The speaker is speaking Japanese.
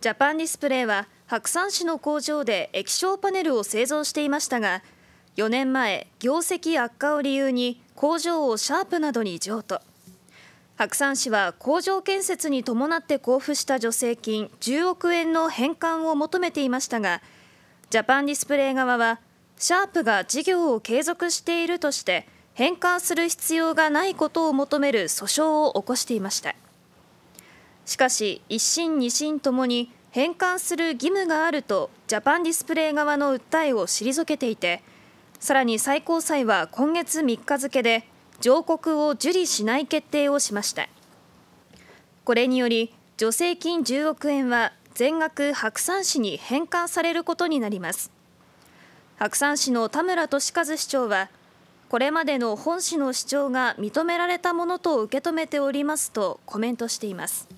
ジャパンディスプレイは白山市の工場で液晶パネルを製造していましたが4年前業績悪化を理由に工場をシャープなどに譲渡白山市は工場建設に伴って交付した助成金10億円の返還を求めていましたがジャパンディスプレイ側はシャープが事業を継続しているとして返還する必要がないことを求める訴訟を起こしていました。しかし1審2審ともに返還する義務があるとジャパンディスプレイ側の訴えを退けていてさらに最高裁は今月3日付で上告を受理しない決定をしましたこれにより助成金10億円は全額白山市に返還されることになります白山市の田村俊和市長はこれまでの本市の主張が認められたものと受け止めておりますとコメントしています。